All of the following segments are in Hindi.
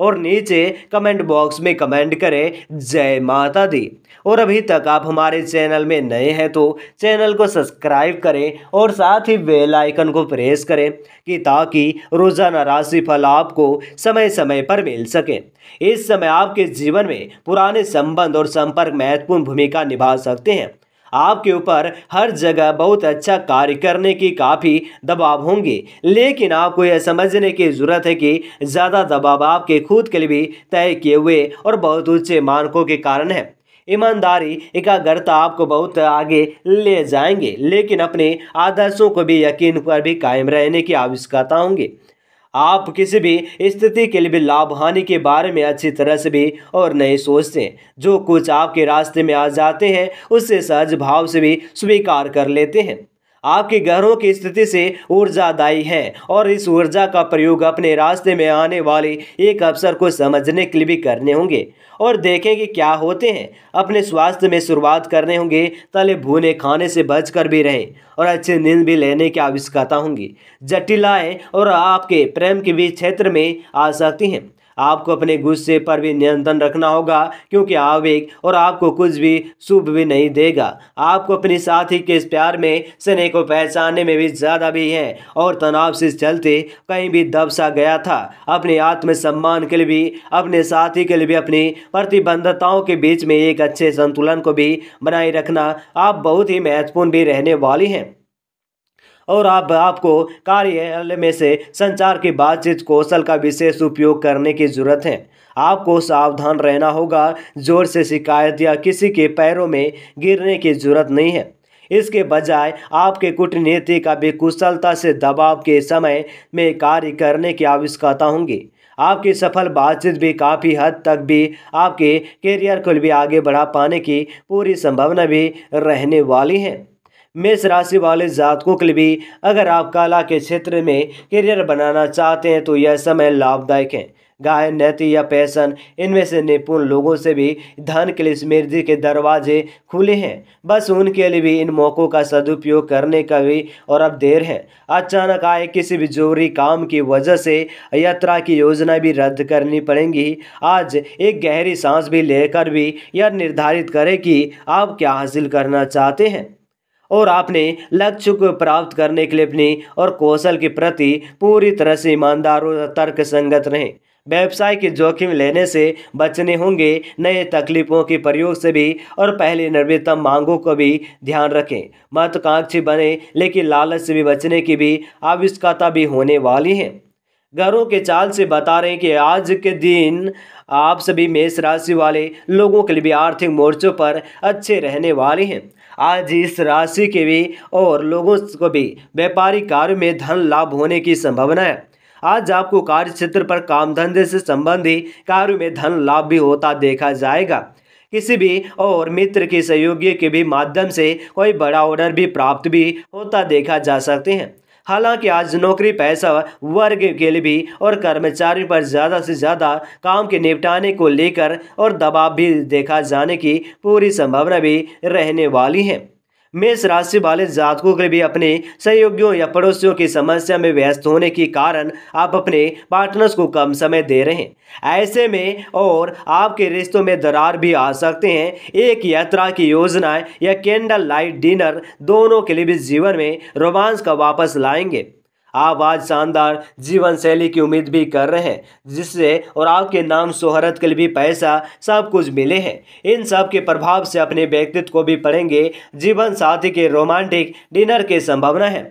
और नीचे कमेंट बॉक्स में कमेंट करें जय माता दी और अभी तक आप हमारे चैनल में नए हैं तो चैनल को सब्सक्राइब करें और साथ ही बेल आइकन को प्रेस करें कि ताकि रोज़ाना राशिफल आपको समय समय पर मिल सके इस समय आपके जीवन में पुराने संबंध और संपर्क महत्वपूर्ण भूमिका निभा सकते हैं आपके ऊपर हर जगह बहुत अच्छा कार्य करने की काफ़ी दबाव होंगे लेकिन आपको यह समझने की ज़रूरत है कि ज़्यादा दबाव आपके खुद के लिए भी तय किए हुए और बहुत ऊंचे मानकों के कारण है ईमानदारी एकाग्रता आपको बहुत आगे ले जाएंगे लेकिन अपने आदर्शों को भी यकीन पर भी कायम रहने की आवश्यकता होंगी आप किसी भी स्थिति के लिए भी लाभ हानि के बारे में अच्छी तरह से भी और नहीं सोचते जो कुछ आपके रास्ते में आ जाते हैं उसे सहज भाव से भी स्वीकार कर लेते हैं आपके ग्रहों की स्थिति से ऊर्जादायी है और इस ऊर्जा का प्रयोग अपने रास्ते में आने वाले एक अवसर को समझने के लिए भी करने होंगे और देखें कि क्या होते हैं अपने स्वास्थ्य में शुरुआत करने होंगे तले भूने खाने से बचकर भी रहें और अच्छी नींद भी लेने की आवश्यकता होंगी जटिलाएँ और आपके प्रेम के भी क्षेत्र में आ सकती हैं आपको अपने गुस्से पर भी नियंत्रण रखना होगा क्योंकि आवेग और आपको कुछ भी शुभ भी नहीं देगा आपको अपने साथी के इस प्यार में स्नेह को पहचानने में भी ज़्यादा भी है और तनाव से चलते कहीं भी दब सा गया था अपने आत्मसम्मान के लिए भी अपने साथी के लिए भी अपनी प्रतिबद्धताओं के बीच में एक अच्छे संतुलन को भी बनाए रखना आप बहुत ही महत्वपूर्ण भी रहने वाली हैं और आप आपको कार्यालय में से संचार की बातचीत कौशल का विशेष उपयोग करने की जरूरत है आपको सावधान रहना होगा जोर से शिकायत या किसी के पैरों में गिरने की जरूरत नहीं है इसके बजाय आपके कूटनीति का भी कुशलता से दबाव के समय में कार्य करने की आवश्यकता होंगी आपकी सफल बातचीत भी काफ़ी हद तक भी आपके करियर को भी आगे बढ़ा पाने की पूरी संभावना भी रहने वाली है मेष राशि वाले जातकों के लिए भी अगर आप कला के क्षेत्र में करियर बनाना चाहते हैं तो यह समय लाभदायक है गायन नैति या पैसन इनमें से निपुण लोगों से भी धन के लिए समृद्धि के दरवाजे खुले हैं बस उनके लिए भी इन मौक़ों का सदुपयोग करने का भी और अब देर है अचानक आए किसी भी जरूरी काम की वजह से यात्रा की योजना भी रद्द करनी पड़ेंगी आज एक गहरी सांस भी लेकर भी यह निर्धारित करें कि आप क्या हासिल करना चाहते हैं और आपने लक्ष्य को प्राप्त करने के लिए अपनी और कौशल के प्रति पूरी तरह से ईमानदार और तर्क संगत रहें व्यवसाय के जोखिम लेने से बचने होंगे नए तकलीफों के प्रयोग से भी और पहले नवीनतम मांगों को भी ध्यान रखें महत्वाकांक्षी बने लेकिन लालच से भी बचने की भी आवश्यकता भी होने वाली है घरों के चाल से बता रहे हैं कि आज के दिन आप सभी मेष राशि वाले लोगों के लिए भी आर्थिक मोर्चों पर अच्छे रहने वाले हैं आज इस राशि के भी और लोगों को भी व्यापारिक कार्य में धन लाभ होने की संभावना है आज आपको कार्य क्षेत्र पर काम धंधे से संबंधी कार्य में धन लाभ भी होता देखा जाएगा किसी भी और मित्र के सहयोगी के भी माध्यम से कोई बड़ा ऑर्डर भी प्राप्त भी होता देखा जा सकते हैं हालांकि आज नौकरी पैसा वर्ग के लिए भी और कर्मचारियों पर ज़्यादा से ज़्यादा काम के निपटाने को लेकर और दबाव भी देखा जाने की पूरी संभावना भी रहने वाली है मेष राशि वाले जातकों के भी अपने सहयोगियों या पड़ोसियों की समस्या में व्यस्त होने के कारण आप अपने पार्टनर्स को कम समय दे रहे हैं ऐसे में और आपके रिश्तों में दरार भी आ सकते हैं एक यात्रा की योजनाएं या कैंडल लाइट डिनर दोनों के लिए भी जीवन में रोमांस का वापस लाएंगे आप आज शानदार जीवन शैली की उम्मीद भी कर रहे हैं जिससे और आपके नाम शोहरत के लिए भी पैसा सब कुछ मिले हैं इन सब के प्रभाव से अपने व्यक्तित्व को भी पढ़ेंगे जीवन साथी के रोमांटिक डिनर की संभावना है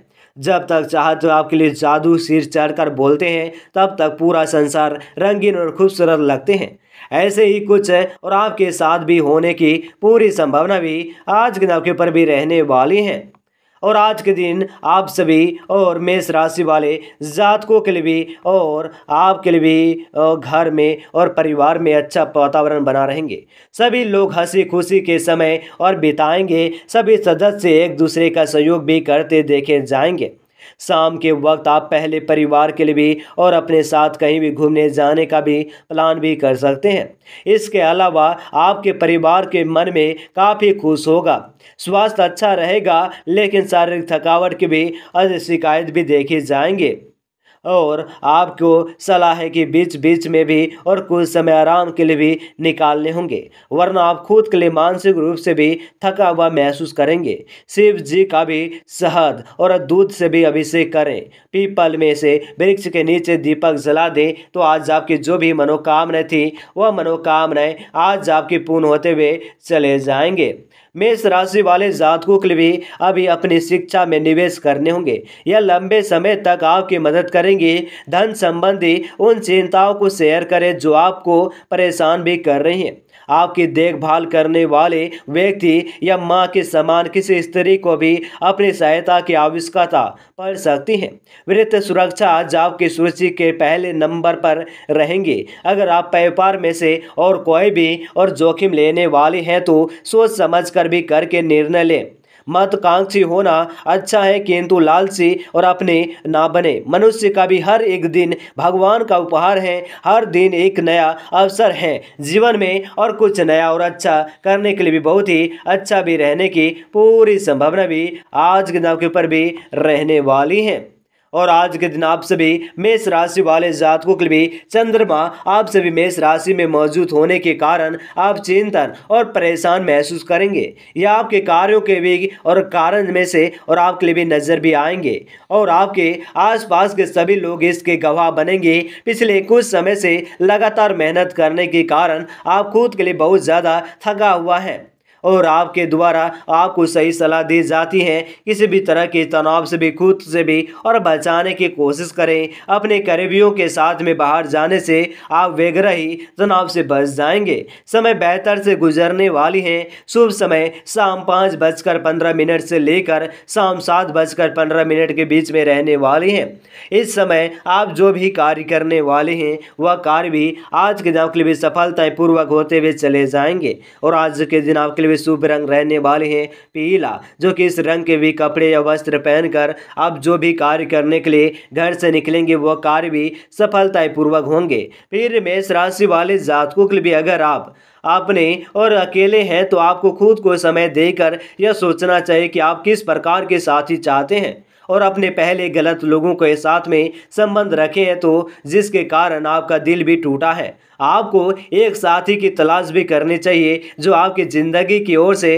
जब तक चाहत आपके लिए जादू सिर चढ़कर बोलते हैं तब तक पूरा संसार रंगीन और खूबसूरत लगते हैं ऐसे ही कुछ और आपके साथ भी होने की पूरी संभावना भी आज के नाव के ऊपर भी रहने वाली है और आज के दिन आप सभी और मेष राशि वाले जातकों के लिए भी और आपके लिए भी घर में और परिवार में अच्छा वातावरण बना रहेंगे सभी लोग हंसी खुशी के समय और बिताएंगे सभी सदस्य एक दूसरे का सहयोग भी करते देखे जाएंगे शाम के वक्त आप पहले परिवार के लिए भी और अपने साथ कहीं भी घूमने जाने का भी प्लान भी कर सकते हैं इसके अलावा आपके परिवार के मन में काफ़ी खुश होगा स्वास्थ्य अच्छा रहेगा लेकिन शारीरिक थकावट की भी शिकायत भी देखी जाएंगे और आपको सलाह है कि बीच बीच में भी और कुछ समय आराम के लिए भी निकालने होंगे वरना आप खुद के लिए मानसिक रूप से भी थका हुआ महसूस करेंगे शिव जी का भी शहद और दूध से भी अभिषेक करें पीपल में से वृक्ष के नीचे दीपक जला दें तो आज आपकी जो भी मनोकामनाएं थी वह मनोकामनाएं आज आपकी पूर्ण होते हुए चले जाएंगे मेष राशि वाले जातकों के लिए अभी अपनी शिक्षा में निवेश करने होंगे यह लंबे समय तक आपकी मदद करेंगे धन संबंधी उन चिंताओं को शेयर करें जो आपको परेशान भी कर रही हैं आपकी देखभाल करने वाले व्यक्ति या माँ के समान किसी स्त्री को भी अपनी सहायता की आवश्यकता पड़ सकती है वृत्त सुरक्षा आज आपकी सूची के पहले नंबर पर रहेंगे अगर आप व्यापार में से और कोई भी और जोखिम लेने वाले हैं तो सोच समझ कर सर्वे करके निर्णय लें महत्वाकांक्षी होना अच्छा है किंतु लालसी और अपने ना बने मनुष्य का भी हर एक दिन भगवान का उपहार है हर दिन एक नया अवसर है जीवन में और कुछ नया और अच्छा करने के लिए भी बहुत ही अच्छा भी रहने की पूरी संभावना भी आज के नाव के ऊपर भी रहने वाली है और आज के दिन आप सभी मेष राशि वाले जातकों के लिए चंद्रमा आप सभी मेष राशि में मौजूद होने के कारण आप चिंतन और परेशान महसूस करेंगे यह आपके कार्यों के भी और कारण में से और आपके लिए भी नजर भी आएंगे और आपके आसपास के सभी लोग इसके गवाह बनेंगे पिछले कुछ समय से लगातार मेहनत करने के कारण आप खुद के लिए बहुत ज़्यादा थका हुआ है और आपके द्वारा आपको सही सलाह दी जाती है किसी भी तरह के तनाव से भी खुद से भी और बचाने की कोशिश करें अपने करीबियों के साथ में बाहर जाने से आप वगैरह ही तनाव से बच जाएंगे समय बेहतर से गुजरने वाली है शुभ समय शाम पाँच बजकर पंद्रह मिनट से लेकर शाम सात बजकर पंद्रह मिनट के बीच में रहने वाली हैं इस समय आप जो भी कार्य करने वाले हैं वह कार्य भी आज के दिन आपके लिए सफलतापूर्वक होते हुए चले जाएंगे और आज के दिन आपके लिए वे शुभ रंग रहने वाले हैं पीला जो कि इस रंग के भी कपड़े या वस्त्र पहनकर अब जो भी कार्य करने के लिए घर से निकलेंगे वह कार्य भी सफलतापूर्वक होंगे फिर मेष राशि वाले जातकों के लिए अगर आप आपने और अकेले हैं तो आपको खुद को समय देकर यह सोचना चाहिए कि आप किस प्रकार के साथी चाहते हैं और अपने पहले गलत लोगों के साथ में संबंध रखे हैं तो जिसके कारण आपका दिल भी टूटा है आपको एक साथी की तलाश भी करनी चाहिए जो आपकी ज़िंदगी की ओर से